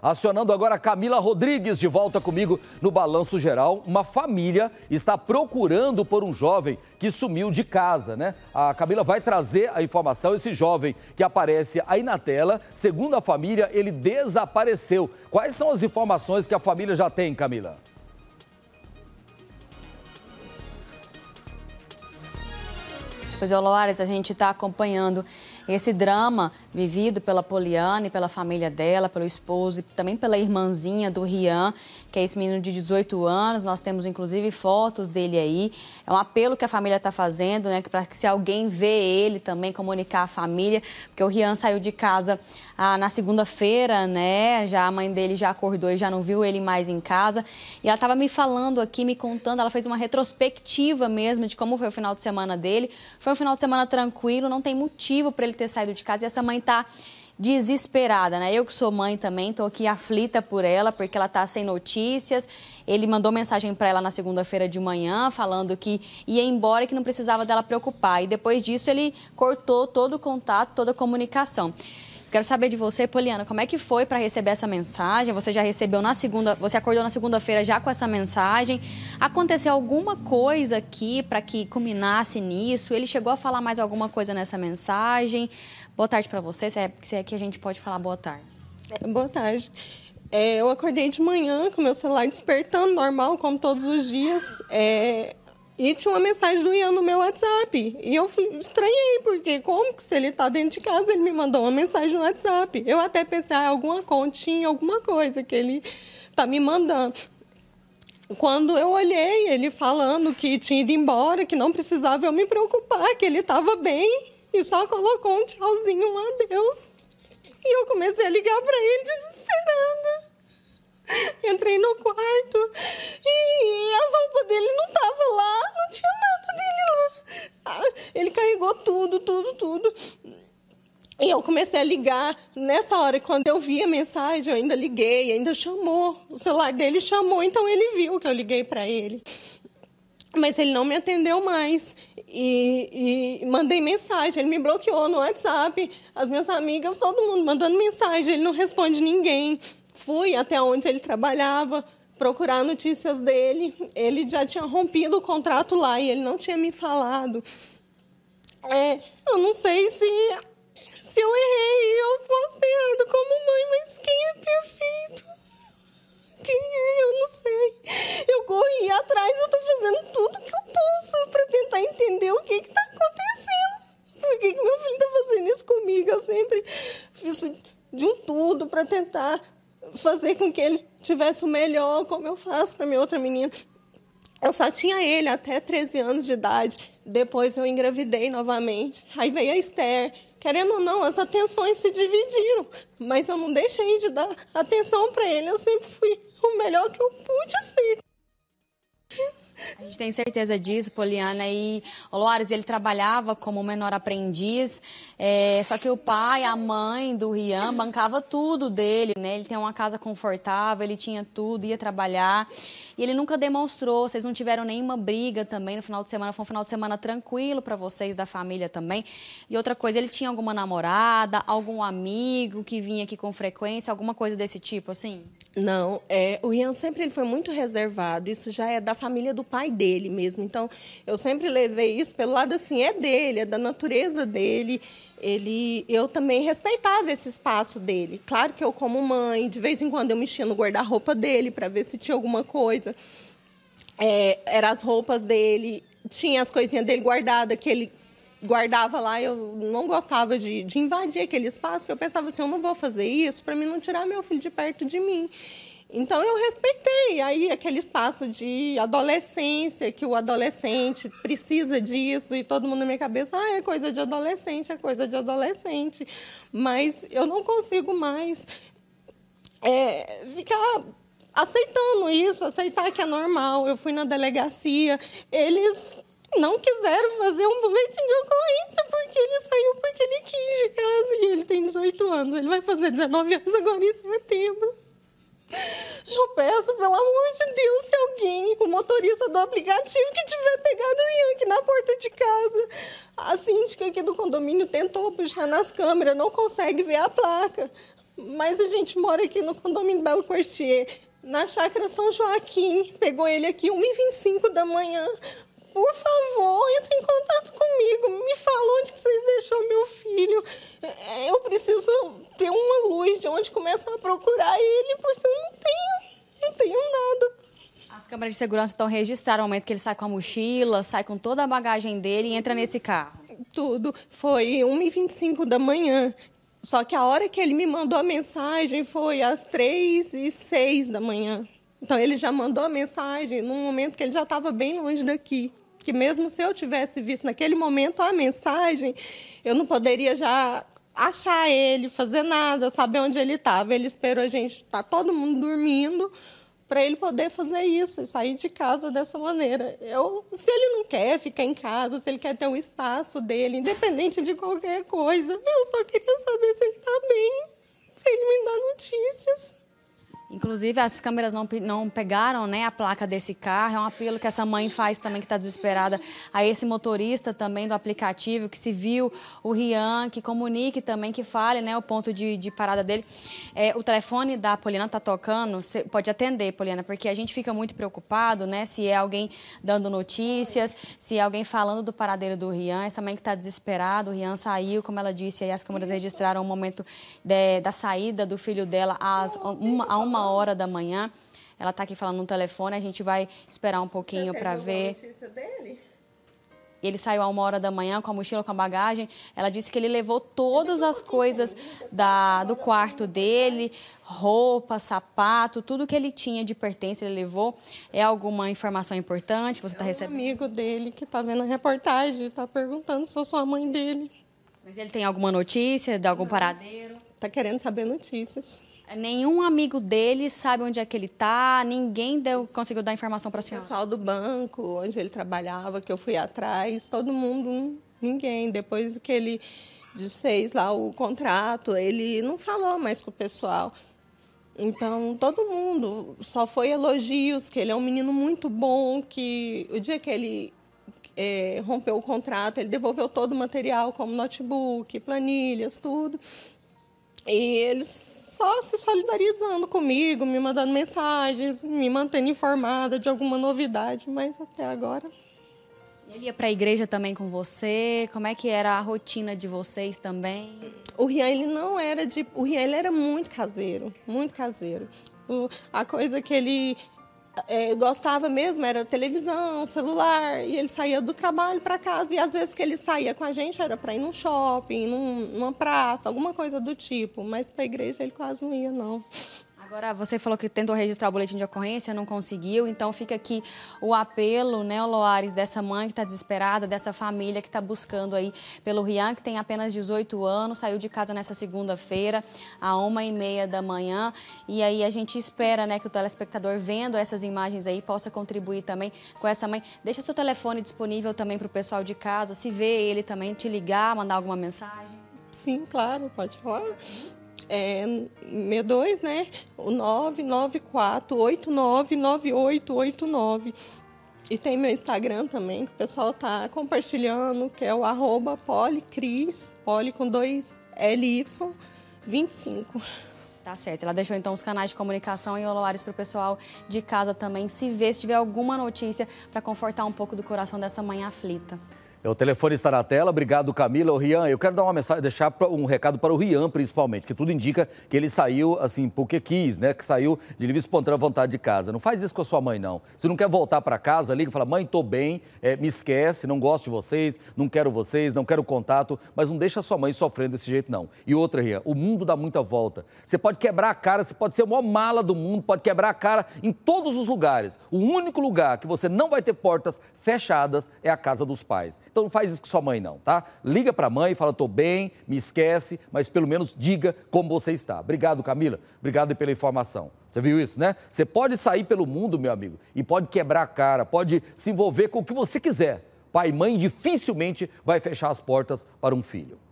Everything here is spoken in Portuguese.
Acionando agora Camila Rodrigues de volta comigo no Balanço Geral. Uma família está procurando por um jovem que sumiu de casa, né? A Camila vai trazer a informação. Esse jovem que aparece aí na tela, segundo a família, ele desapareceu. Quais são as informações que a família já tem, Camila? Pois é, Loares, a gente está acompanhando esse drama vivido pela Poliana e pela família dela, pelo esposo e também pela irmãzinha do Rian, que é esse menino de 18 anos. Nós temos inclusive fotos dele aí. É um apelo que a família está fazendo, né, para que se alguém vê ele também comunicar à família, porque o Rian saiu de casa ah, na segunda-feira, né? Já a mãe dele já acordou e já não viu ele mais em casa. E ela estava me falando aqui, me contando, ela fez uma retrospectiva mesmo de como foi o final de semana dele. Foi um final de semana tranquilo, não tem motivo para ele ter saído de casa e essa mãe está desesperada, né? Eu que sou mãe também, estou aqui aflita por ela, porque ela está sem notícias. Ele mandou mensagem para ela na segunda-feira de manhã, falando que ia embora e que não precisava dela preocupar. E depois disso, ele cortou todo o contato, toda a comunicação. Quero saber de você, Poliana, como é que foi para receber essa mensagem? Você já recebeu na segunda, você acordou na segunda-feira já com essa mensagem? Aconteceu alguma coisa aqui para que culminasse nisso? Ele chegou a falar mais alguma coisa nessa mensagem? Boa tarde para você, se é, se é que a gente pode falar boa tarde. É, boa tarde. É, eu acordei de manhã com meu celular despertando, normal, como todos os dias. É, e tinha uma mensagem do Ian no meu WhatsApp. E eu estranhei, porque como que se ele está dentro de casa, ele me mandou uma mensagem no WhatsApp? Eu até pensei, ah, alguma continha, alguma coisa que ele está me mandando. Quando eu olhei, ele falando que tinha ido embora, que não precisava eu me preocupar, que ele estava bem, e só colocou um tchauzinho, um adeus. E eu comecei a ligar para ele desesperada. Entrei no quarto e as roupas dele não tava lá, não tinha nada dele lá. Ah, ele carregou tudo, tudo, tudo. E eu comecei a ligar. Nessa hora, quando eu vi a mensagem, eu ainda liguei, ainda chamou. O celular dele chamou, então ele viu que eu liguei para ele. Mas ele não me atendeu mais. E, e, mandei mensagem. Ele me bloqueou no WhatsApp. As minhas amigas, todo mundo mandando mensagem. Ele não responde ninguém. Fui até onde ele trabalhava procurar notícias dele. Ele já tinha rompido o contrato lá e ele não tinha me falado. É, eu não sei se, se eu errei. Eu postei fazer com que ele tivesse o melhor, como eu faço para minha outra menina. Eu só tinha ele até 13 anos de idade. Depois eu engravidei novamente. Aí veio a Esther. Querendo ou não, as atenções se dividiram. Mas eu não deixei de dar atenção para ele. Eu sempre fui o melhor que eu pude ser. A gente tem certeza disso, Poliana. E o Loares, ele trabalhava como menor aprendiz, é, só que o pai, a mãe do Rian bancava tudo dele, né? Ele tem uma casa confortável, ele tinha tudo, ia trabalhar. E ele nunca demonstrou, vocês não tiveram nenhuma briga também no final de semana. Foi um final de semana tranquilo para vocês, da família também. E outra coisa, ele tinha alguma namorada, algum amigo que vinha aqui com frequência, alguma coisa desse tipo, assim? Não, é, o Ian sempre ele foi muito reservado, isso já é da família do pai dele mesmo. Então, eu sempre levei isso pelo lado assim, é dele, é da natureza dele. Ele, eu também respeitava esse espaço dele. Claro que eu como mãe, de vez em quando eu mexia no guarda-roupa dele para ver se tinha alguma coisa. É, eram as roupas dele, tinha as coisinhas dele guardadas que ele guardava lá, eu não gostava de, de invadir aquele espaço, que eu pensava assim, eu não vou fazer isso para mim não tirar meu filho de perto de mim. Então eu respeitei aí aquele espaço de adolescência, que o adolescente precisa disso e todo mundo na minha cabeça, ah, é coisa de adolescente, é coisa de adolescente. Mas eu não consigo mais é, ficar aceitando isso, aceitar que é normal. Eu fui na delegacia, eles não quiseram fazer um boletim de ocorrência porque ele saiu porque ele quis de casa e ele tem 18 anos. Ele vai fazer 19 anos agora em setembro. Eu peço, pelo amor de Deus, se alguém, o motorista do aplicativo que tiver pegado o Yankee na porta de casa. A síndica aqui do condomínio tentou puxar nas câmeras, não consegue ver a placa. Mas a gente mora aqui no condomínio Belo Quartier, na chácara São Joaquim. Pegou ele aqui 1h25 da manhã por favor, entre em contato comigo. Me fala onde que vocês deixaram meu filho. É, eu preciso ter uma luz de onde começar a procurar ele, porque eu não tenho, não tenho nada. As câmeras de segurança estão registraram o momento que ele sai com a mochila, sai com toda a bagagem dele e entra nesse carro. Tudo. Foi 1h25 da manhã. Só que a hora que ele me mandou a mensagem foi às 3 e 6 da manhã. Então ele já mandou a mensagem num momento que ele já estava bem longe daqui que mesmo se eu tivesse visto naquele momento a mensagem, eu não poderia já achar ele, fazer nada, saber onde ele estava. Ele esperou a gente estar tá todo mundo dormindo para ele poder fazer isso e sair de casa dessa maneira. Eu, se ele não quer ficar em casa, se ele quer ter um espaço dele, independente de qualquer coisa, eu só queria saber se ele está bem, para ele me dar notícias. Inclusive, as câmeras não, não pegaram né, a placa desse carro. É um apelo que essa mãe faz também, que está desesperada, a esse motorista também do aplicativo, que se viu, o Rian, que comunique também, que fale né, o ponto de, de parada dele. É, o telefone da Poliana está tocando, você pode atender, Poliana, porque a gente fica muito preocupado né, se é alguém dando notícias, se é alguém falando do paradeiro do Rian. Essa mãe que está desesperada, o Rian saiu, como ela disse, aí as câmeras registraram o momento de, da saída do filho dela às, uma, a uma uma hora da manhã. Ela está aqui falando no telefone, a gente vai esperar um pouquinho para ver. Notícia dele? Ele saiu a uma hora da manhã com a mochila, com a bagagem. Ela disse que ele levou todas as coisas da, do quarto dele, roupa, sapato, tudo que ele tinha de pertence ele levou. É alguma informação importante que você está recebendo? É um amigo dele que está vendo a reportagem, está perguntando se eu sou a mãe dele. Mas ele tem alguma notícia de algum paradeiro? tá querendo saber notícias. Nenhum amigo dele sabe onde é que ele tá, ninguém deu, conseguiu dar informação para a senhora. O pessoal do banco, onde ele trabalhava, que eu fui atrás, todo mundo, ninguém. Depois que ele desfez lá o contrato, ele não falou mais com o pessoal. Então, todo mundo só foi elogios, que ele é um menino muito bom, que o dia que ele é, rompeu o contrato, ele devolveu todo o material, como notebook, planilhas, tudo. E eles só se solidarizando comigo, me mandando mensagens, me mantendo informada de alguma novidade, mas até agora. Ele ia para a igreja também com você? Como é que era a rotina de vocês também? O Rian, ele não era de. O Rian, ele era muito caseiro, muito caseiro. O, a coisa que ele é, gostava mesmo era televisão, celular, e ele saía do trabalho para casa. E às vezes que ele saía com a gente era para ir num shopping, num, numa praça, alguma coisa do tipo. Mas para a igreja ele quase não ia, não. Agora, você falou que tentou registrar o boletim de ocorrência, não conseguiu, então fica aqui o apelo, né, Loares, dessa mãe que está desesperada, dessa família que está buscando aí pelo Rian, que tem apenas 18 anos, saiu de casa nessa segunda-feira, a uma e meia da manhã, e aí a gente espera, né, que o telespectador, vendo essas imagens aí, possa contribuir também com essa mãe. Deixa seu telefone disponível também para o pessoal de casa, se vê ele também, te ligar, mandar alguma mensagem. Sim, claro, pode falar é, 62, né? O 994899889. E tem meu Instagram também, que o pessoal tá compartilhando, que é o arroba policris, poli com dois LY, 25. Tá certo. Ela deixou então os canais de comunicação e horários para o pessoal de casa também se ver, se tiver alguma notícia para confortar um pouco do coração dessa mãe aflita. É, o telefone está na tela. Obrigado, Camila. O Rian, eu quero dar uma mensagem, deixar um recado para o Rian, principalmente, que tudo indica que ele saiu, assim, porque quis, né? Que saiu de livre espontânea vontade de casa. Não faz isso com a sua mãe, não. Se não quer voltar para casa, liga e fala, mãe, estou bem, é, me esquece, não gosto de vocês, não quero vocês, não quero contato, mas não deixa a sua mãe sofrendo desse jeito, não. E outra, Rian, o mundo dá muita volta. Você pode quebrar a cara, você pode ser a maior mala do mundo, pode quebrar a cara em todos os lugares. O único lugar que você não vai ter portas fechadas é a casa dos pais. Então não faz isso com sua mãe, não, tá? Liga para a mãe fala: tô bem, me esquece, mas pelo menos diga como você está. Obrigado, Camila. Obrigado pela informação. Você viu isso, né? Você pode sair pelo mundo, meu amigo, e pode quebrar a cara, pode se envolver com o que você quiser. Pai e mãe dificilmente vai fechar as portas para um filho.